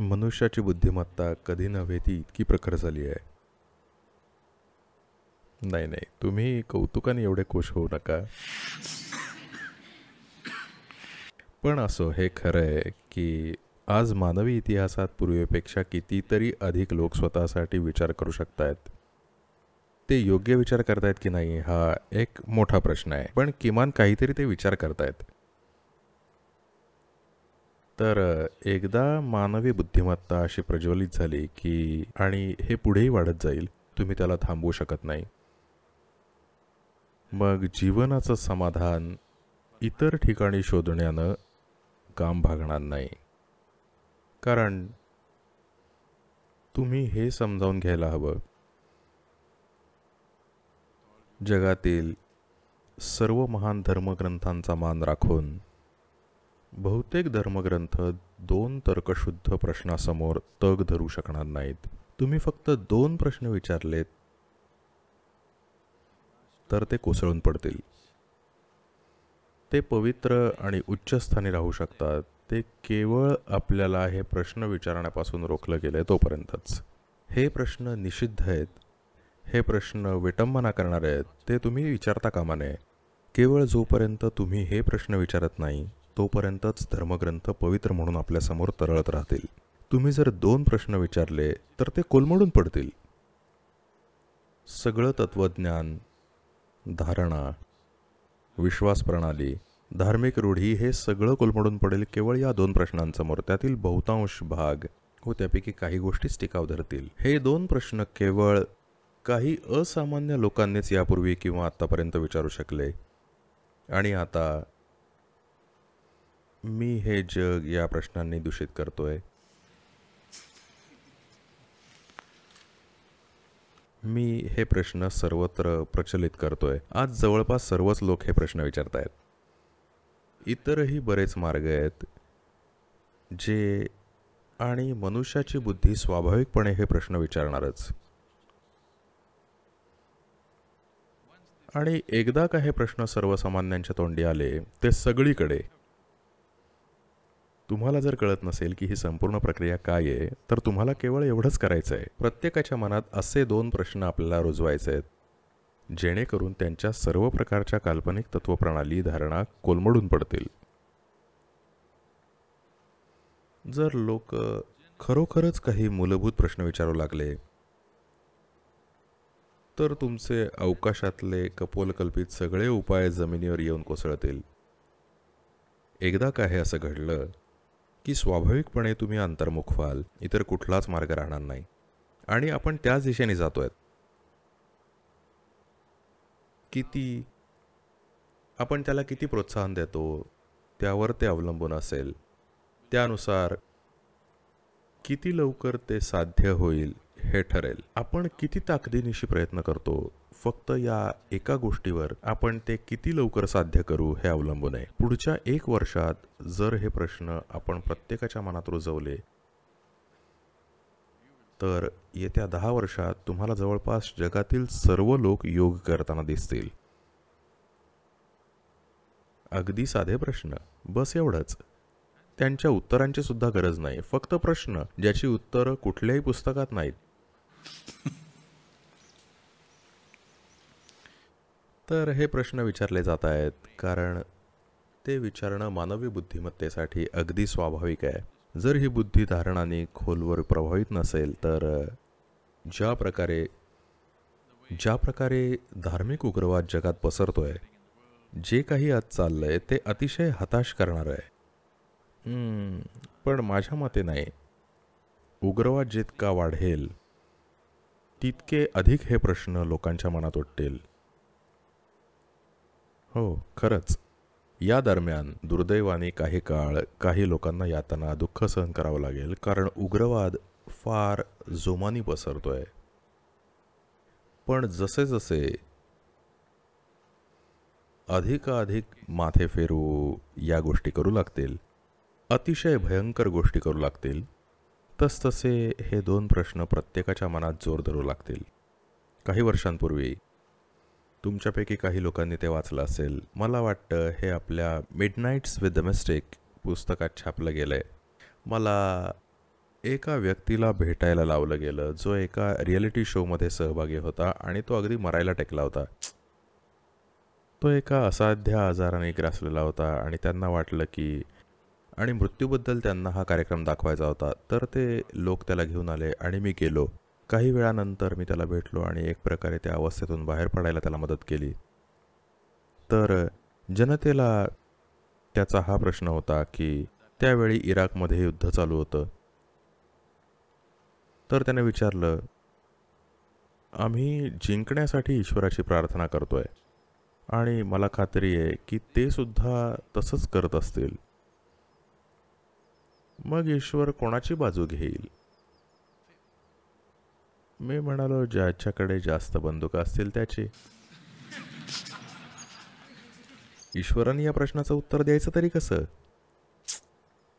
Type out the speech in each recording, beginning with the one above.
मनुष्याची बुद्धिमत्ता कधी नव्हे ती इतकी प्रखर झाली आहे नाही नाही तुम्ही कौतुकाने एवढे खुश होऊ नका पण असो हे खरं आहे की आज मानवी इतिहासात पूर्वीपेक्षा कितीतरी अधिक लोक स्वतःसाठी विचार करू आहेत ते योग्य विचार करतायत की नाही हा एक मोठा प्रश्न आहे पण किमान काहीतरी ते विचार करतायत तर एकदा मानवी बुद्धिमत्ता अशी प्रज्वलित झाली की आणि हे पुढेही वाढत जाईल तुम्ही त्याला थांबवू शकत नाही मग जीवनाचं समाधान इतर ठिकाणी शोधण्यानं काम भागणार नाही कारण तुम्ही हे समजावून घ्यायला हवं जगातील सर्व महान धर्मग्रंथांचा मान राखून बहुतेक धर्मग्रंथ दोन तर्कशुद्ध प्रश्नासमोर तग धरू शकणार नाहीत तुम्ही फक्त दोन प्रश्न विचारलेत तर ते कोसळून पडतील ते पवित्र आणि उच्चस्थानी राहू शकतात ते केवळ आपल्याला हे प्रश्न विचारण्यापासून रोखलं गेलं तोपर्यंतच हे प्रश्न निषिद्ध आहेत हे प्रश्न विटंबना करणारे आहेत ते तुम्ही विचारता कामा नये केवळ जोपर्यंत तुम्ही हे प्रश्न विचारत नाही तोपर्यंतच धर्मग्रंथ पवित्र म्हणून आपल्यासमोर तरळत राहतील तुम्ही जर दोन प्रश्न विचारले तर ते कोलमडून पडतील सगळं तत्वज्ञान धारणा विश्वास प्रणाली धार्मिक रूढी हे सगळं कोलमडून पडेल केवळ या दोन प्रश्नांसमोर त्यातील बहुतांश भाग व त्यापैकी काही गोष्टीच टिकाव धरतील हे दोन प्रश्न केवळ काही असामान्य लोकांनीच यापूर्वी किंवा आत्तापर्यंत विचारू शकले आणि आता मी हे जग या प्रश्नांनी दूषित करतोय मी हे प्रश्न सर्वत्र प्रचलित करतोय आज जवळपास सर्वच लोक हे प्रश्न विचारत आहेत इतरही बरेच मार्ग आहेत जे आणि मनुष्याची बुद्धी स्वाभाविकपणे हे प्रश्न विचारणारच आणि एकदा का हे प्रश्न सर्वसामान्यांच्या तोंडी आले ते सगळीकडे तुम्हाला जर कळत नसेल की ही संपूर्ण प्रक्रिया काय आहे तर तुम्हाला केवळ एवढंच करायचं आहे प्रत्येकाच्या मनात असे दोन प्रश्न आपल्याला रुजवायचे आहेत जेणेकरून त्यांच्या सर्व प्रकारच्या काल्पनिक तत्वप्रणाली धारणा कोलमडून पडतील जर लोक खरोखरच काही मूलभूत प्रश्न विचारू लागले तर तुमचे अवकाशातले कपोलकल्पित सगळे उपाय जमिनीवर येऊन कोसळतील एकदा काय असं घडलं की स्वाभाविकपणे तुम्ही अंतर्मुख व्हाल इतर कुठलाच मार्ग राहणार नाही आणि आपण त्याच दिशेने जातो आहेत किती आपण त्याला किती प्रोत्साहन देतो त्यावर ते अवलंबून असेल त्यानुसार किती लवकर ते साध्य होईल हे ठरेल आपण किती ताकदीनिशी प्रयत्न करतो फक्त या एका गोष्टीवर आपण ते किती लवकर साध्य करू हे अवलंबून आहे पुढच्या एक वर्षात जर हे प्रश्न आपण प्रत्येकाच्या मनात रुजवले तर येत्या दहा वर्षात तुम्हाला जवळपास जगातील सर्व लोक योग करताना दिसतील अगदी साधे प्रश्न बस एवढंच त्यांच्या उत्तरांची सुद्धा गरज नाही फक्त प्रश्न ज्याची उत्तरं कुठल्याही पुस्तकात नाहीत तर हे प्रश्न विचारले जात आहेत कारण ते विचारणं मानवी बुद्धिमत्तेसाठी अगदी स्वाभाविक आहे जर ही बुद्धी धारणाने खोलवर प्रभावित नसेल तर ज्या प्रकारे ज्या प्रकारे धार्मिक उग्रवाद जगात पसरतो आहे जे काही आज चाललं आहे ते अतिशय हताश करणार आहे पण माझ्या मते नाही उग्रवाद जितका वाढेल तितके अधिक हे प्रश्न लोकांच्या मनात उठतील हो खरंच या दरम्यान दुर्दैवाने काही काळ काही लोकांना यातना दुःख सहन करावं लागेल कारण उग्रवाद फार जोमानी पसरतो आहे पण जसे जसे अधिकाधिक माथे फेरू या गोष्टी करू लागतील अतिशय भयंकर गोष्टी करू लागतील तसतसे हे दोन प्रश्न प्रत्येकाच्या मनात जोर धरू लागतील काही वर्षांपूर्वी तुमच्यापैकी काही लोकांनी ते वाचलं असेल मला वाटतं हे आपल्या मिडनाईट्स विथ द मिस्टेक पुस्तकात छापलं गेलं आहे मला एका व्यक्तीला भेटायला लावलं गेलं जो एका रिॲलिटी शोमध्ये सहभागी होता आणि तो अगदी मरायला टेकला होता तो एका असाध्य आजाराने ग्रासलेला होता आणि त्यांना वाटलं की आणि मृत्यूबद्दल त्यांना हा कार्यक्रम दाखवायचा होता तर ते लोक त्याला घेऊन आले आणि मी गेलो काही वेळानंतर मी त्याला भेटलो आणि एक प्रकारे त्या अवस्थेतून बाहेर पडायला त्याला मदत केली तर जनतेला त्याचा हा प्रश्न होता की त्यावेळी इराकमध्ये युद्ध चालू होतं तर त्याने विचारलं आम्ही जिंकण्यासाठी ईश्वराची प्रार्थना करतो आहे आणि मला खात्री आहे की ते सुद्धा तसंच करत असतील मग ईश्वर कोणाची बाजू घेईल मी म्हणालो ज्याच्याकडे जास्त बंदूक असतील त्याची ईश्वराने या प्रश्नाचं उत्तर द्यायचं तरी कसं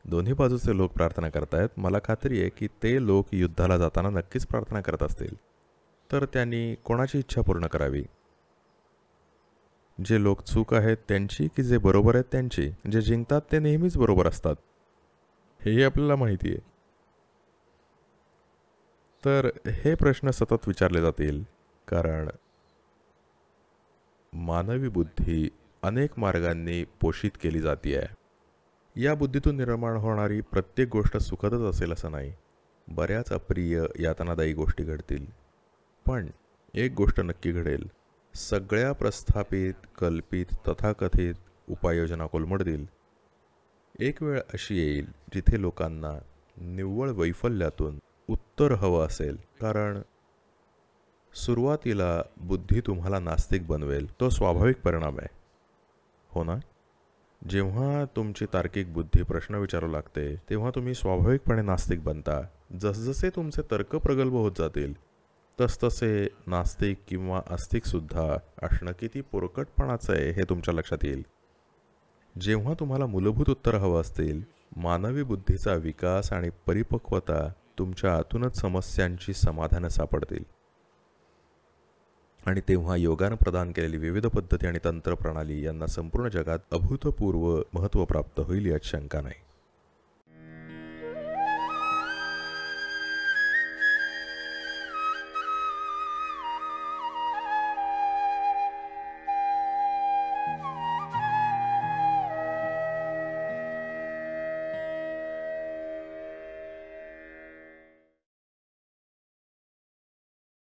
दोन्ही बाजूचे लोक प्रार्थना करत आहेत मला खात्री आहे की ते लोक युद्धाला जाताना नक्कीच प्रार्थना करत असतील तर त्यांनी कोणाची इच्छा पूर्ण करावी जे लोक चूक आहेत त्यांची की जे बरोबर आहेत त्यांची जे जिंकतात ते नेहमीच बरोबर असतात हेही आपल्याला माहिती आहे तर हे प्रश्न सतत विचारले जातील कारण मानवी बुद्धी अनेक मार्गांनी पोषित केली जाती आहे या बुद्धीतून निर्माण होणारी प्रत्येक गोष्ट सुखदच असेल असं नाही बऱ्याच अप्रिय यातनादायी गोष्टी घडतील पण एक गोष्ट नक्की घडेल सगळ्या प्रस्थापित कल्पित तथाकथित उपाययोजना कोलमडतील एक वेळ अशी येईल जिथे लोकांना निव्वळ वैफल्यातून उत्तर हवं असेल कारण सुरुवातीला बुद्धी तुम्हाला नास्तिक बनवेल तो स्वाभाविक परिणाम आहे हो ना जेव्हा तुमची तार्किक बुद्धी प्रश्न विचारू लागते तेव्हा तुम्ही स्वाभाविकपणे नास्तिक बनता जसजसे तुमचे तर्क प्रगल्भ होत जातील तसतसे नास्तिक किंवा आस्तिकसुद्धा असणं किती पोरकटपणाचं आहे हे तुमच्या लक्षात येईल जेव्हा तुम्हाला मूलभूत उत्तर हवं असतील मानवी बुद्धीचा विकास आणि परिपक्वता तुमच्या आतूनच समस्यांची समाधानं सापडतील आणि तेव्हा योगानं प्रदान केलेली विविध पद्धती आणि तंत्रप्रणाली यांना संपूर्ण जगात अभूतपूर्व महत्त्व प्राप्त होईल यात शंका नाही